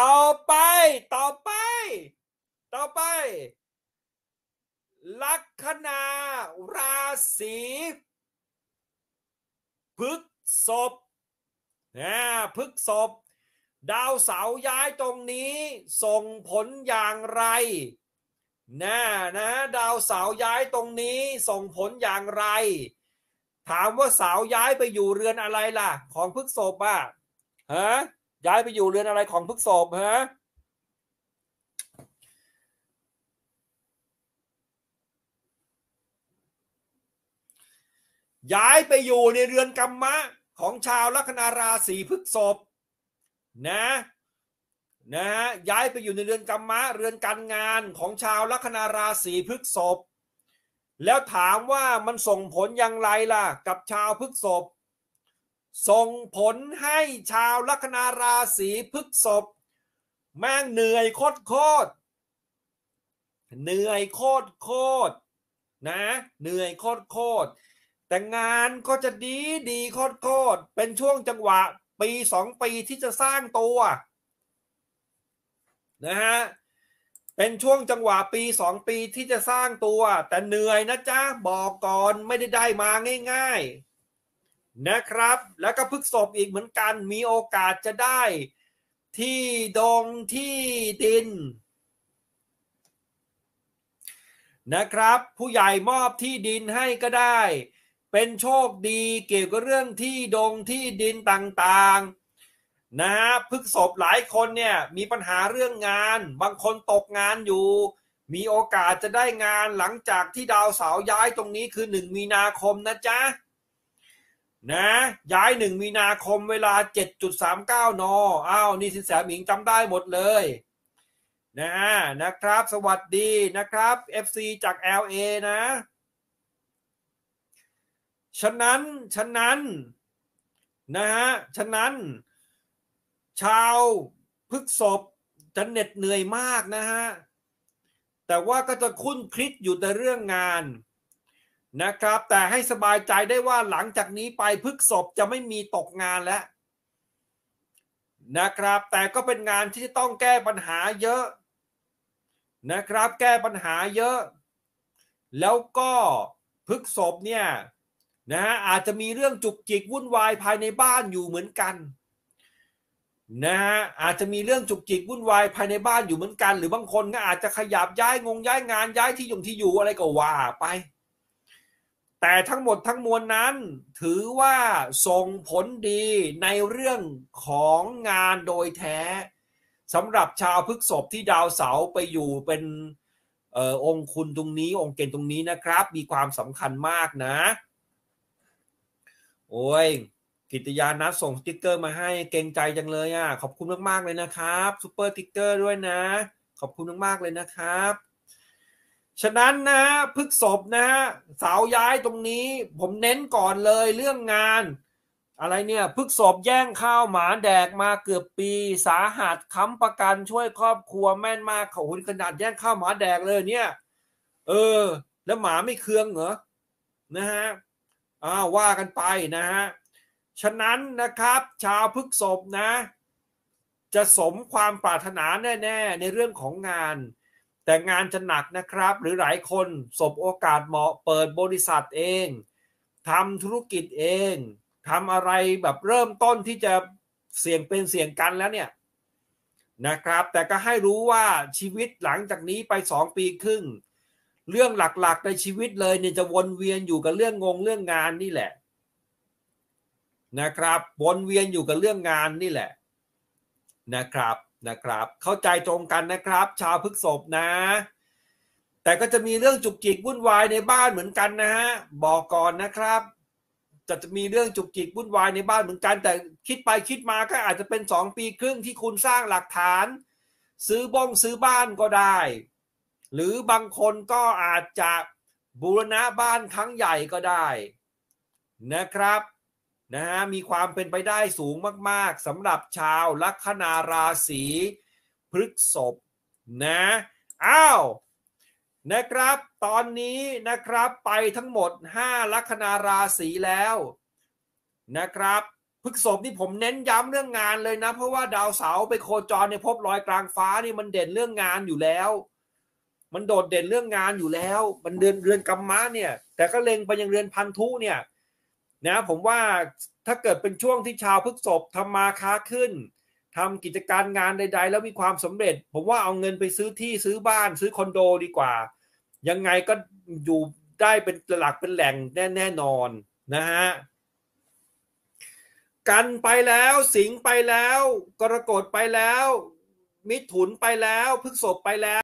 ต่อไปต่อไป ต่อไป ลัคนาราศีพฤกษบนะพฤกษบดาวเสาย้ายตรงนี้ส่งผลอย่างไรนะนะดาวเสาย้ายตรงนี้ ส่งผลอย่างไรถามว่าสาวย้ายไปอยู่เรือนอะไรล่ะของพฤกษบอ่ะฮะย้ายไปอยู่เรือนอะไรของพฤกษบฮะย้ายไปอยู่ในเรือนกรรมะของชาวลัคนาราศีพฤกษบนะนะย้ายไปอยู่ในเรือนกรรมะเรือนการงานของชาวลัคนาราศีพฤกษบแล้วถามว่ามันส่งผลอย่างไรล่ะ กับชาวพฤกษบส่งผลให้ชาวลัคนาราศีพฤกษบแม่งเหนื่อยโคตรโคตรเหนื่อยโคตรโคตรนะเหนื่อยโคตรโคตรแต่งานก็จะดีดีโคตรโคตรเป็นช่วงจังหวะปีสองปีที่จะสร้างตัว นะฮะเป็นช่วงจังหวะปีสองปีที่จะสร้างตัว แต่เหนื่อยนะจ๊ะ บอกก่อน ไม่ได้ได้มาง่าย ๆนะครับแล้วก็พึกศพอีกเหมือนกันมีโอกาสจะได้ ที่ดงที่ดิน นะครับ ผู้ใหญ่มอบที่ดินให้ก็ได้ เป็นโชคดีเกี่ยวกับเรื่องที่ดงที่ดินต่างๆนะฮะพึกศพหลายคนเนี่ยมีปัญหาเรื่องงาน บางคนตกงานอยู่ มีโอกาสจะได้งานหลังจากที่ดาวเสาย้ายตรงนี้คือหนึ่งมีนาคมนะจ๊ะนะย้ายหนึ่งมีนาคมเวลา 7.39นอ้าวนี่สินแสหมิงจำได้หมดเลยนะนะครับ สวัสดีนะครับ FC จาก LA นะ ฉะนั้น ฉะนั้นนะฮะฉะนั้นชาวพฤกษบจะเหน็ดเหนื่อยมากนะฮะ แต่ว่าก็จะคุ้นคิดอยู่แต่เรื่องงานนะครับ แต่ให้สบายใจได้ว่าหลังจากนี้ไปพฤกษบจะไม่มีตกงานแล้วนะครับ แต่ก็เป็นงานที่ต้องแก้ปัญหาเยอะนะครับ แก้ปัญหาเยอะ แล้วก็พฤกษบเนี่ยนะฮะอาจจะมีเรื่องจุกจิก วุ่นวาย ภายในบ้านอยู่เหมือนกันนะฮะอาจจะมีเรื่องจุกจิกวุ่นวายภายในบ้านอยู่เหมือนกัน หรือบางคนก็อาจจะขยับย้ายงงย้ายงานย้ายที่อยู่ที่อยู่อะไรก็ว่าไป แต่ทั้งหมดทั้งมวลนั้น ถือว่าส่งผลดีในเรื่องของงานโดยแท้สำหรับชาวพฤกษบที่ดาวเสาไปอยู่เป็นออองคุณตรงนี้องค์เกณฑ์ตรงนี้นะครับ มีความสำคัญมากนะ โอ้ยกิติยานัส่งสติ๊กเกอร์มาให้เกรงใจจังเลยอ่ะขอบคุณมากๆเลยนะครับซูเปอร์สติ๊กเกอร์ด้วยนะ ขอบคุณมากๆเลยนะครับ ฉะนั้นนะพฤกษบนะ สาวย้ายตรงนี้ ผมเน้นก่อนเลย เรื่องงาน อะไรเนี่ยพฤกษบแย่งข้าวหมาแดกมาเกือบปี สาหัสค้ำประกันช่วยครอบครัวแม่นมากเขาหุนขนาดแย่งข้าวหมาแดกเลยเนี่ย เออแล้วหมาไม่เคืองเหรอนะฮะอ้าวว่ากันไปนะฮะฉะนั้นนะครับชาวพฤกษบนะ จะสมความปรารถนาแน่ๆ ในเรื่องของงาน แต่งานจะหนักนะครับ หรือหลายคนสบโอกาสเหมาะเปิดบริษัทเองทำธุรกิจเองทำอะไรแบบเริ่มต้นที่จะเสี่ยงเป็นเสี่ยงกันแล้วเนี่ยนะครับ แต่ก็ให้รู้ว่าชีวิตหลังจากนี้ไปสองปีครึ่ง เรื่องหลักๆในชีวิตเลยเนี่ยจะวนเวียนอยู่กับเรื่องงงเรื่องงานนี่แหละนะครับวนเวียนอยู่กับเรื่องงานนี่แหละนะครับนะครับ เข้าใจตรงกันนะครับ ชาวพฤกษบนะ แต่ก็จะมีเรื่องจุกจิกวุ่นวายในบ้านเหมือนกันนะฮะบอกก่อนนะครับจะจะมีเรื่องจุกจิกวุ่นวายในบ้านเหมือนกัน แต่คิดไปคิดมาก็อาจจะเป็น 2 ปีครึ่งที่คุณสร้างหลักฐาน ซื้อบ้องซื้อบ้านก็ได้ หรือบางคนก็อาจจะบูรณะบ้านครั้งใหญ่ก็ได้นะครับนะฮะมีความเป็นไปได้สูงมากๆสำหรับชาวลัคนาราศีพฤกษภนะอ้าวนะครับตอนนี้นะครับไปทั้งหมด5ลัคนาราศีแล้วนะครับพฤกษภนี่ผมเน้นย้ำเรื่องงานเลยนะเพราะว่าดาวเสาไปโคจรในภพลอยกลางฟ้านี่มันเด่นเรื่องงานอยู่แล้วมันโดดเด่นเรื่องงานอยู่แล้วมันเดือนเรือนกรรมะเนี่ยแต่ก็เล็งไปยังเรือนพันธุเนี่ยนะผมว่าถ้าเกิดเป็นช่วงที่ชาวพฤกษบทำมาค้าขึ้นทำกิจการงานใดๆ แล้วมีความสำเร็จ ผมว่าเอาเงินไปซื้อที่ซื้อบ้านซื้อคอนโดดีกว่า ยังไงก็อยู่ได้เป็นหลักเป็นแหล่งแน่แน่นอน นะฮะ กันไปแล้วสิงไปแล้วกรกฎไปแล้ว มิถุนไปแล้วพฤกษบไปแล้ว